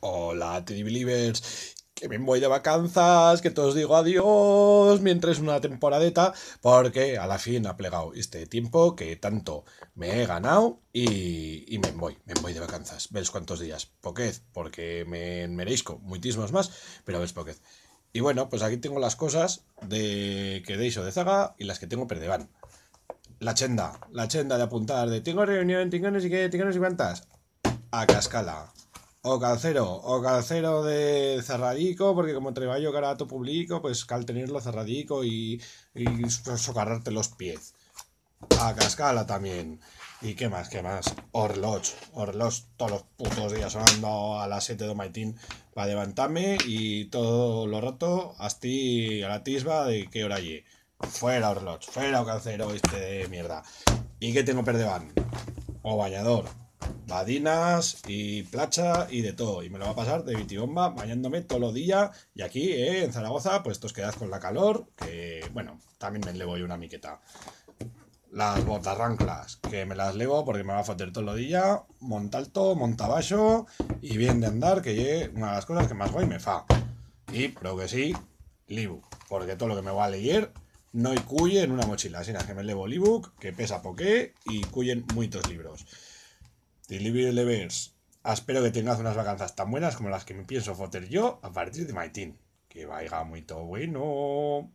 Hola, Believers! Que me voy de vacanzas, que todos digo adiós mientras una temporadeta, porque a la fin ha plegado este tiempo que tanto me he ganado y, me voy, me voy de vacanzas. ¿Ves cuántos días? Poquez, porque me merezco muchísimos más, pero ves Poquez. Y bueno, pues aquí tengo las cosas de que deis o de zaga y las que tengo perdeban. La chenda, la chenda de apuntar de tengo reunión, tengo no sé qué, tengo y cuántas. A cascala o calcero, o calcero de cerradico, porque como a tu público, pues cal tenerlo cerradico y, socarrarte los pies. A cascala también. ¿Y qué más? ¿Qué más? Orloch. Orloch todos los putos días sonando a las 7 de maitín para levantarme y todo lo rato hasta a la tisba de qué hora allí. Fuera Orloch, fuera o calcero este de mierda. ¿Y qué tengo van? O bañador badinas y placha y de todo. Y me lo va a pasar de vitibomba bañándome todo los días. Y aquí, eh, en Zaragoza, pues os quedad con la calor, que bueno, también me le voy una miqueta. Las botas ranclas, que me las levo porque me va a faltar todos los días. Montalto, montabajo y bien de andar, que es una de las cosas que más voy me fa. Y creo que sí, libu porque todo lo que me voy a leer no hay cuye en una mochila, sino que me levo el ebook, que pesa poqué y cuyen muchos libros. Delivery Levers. Ah, espero que tengas unas vacanzas tan buenas como las que me pienso foter yo a partir de Maitín. Que vaya muy todo bueno.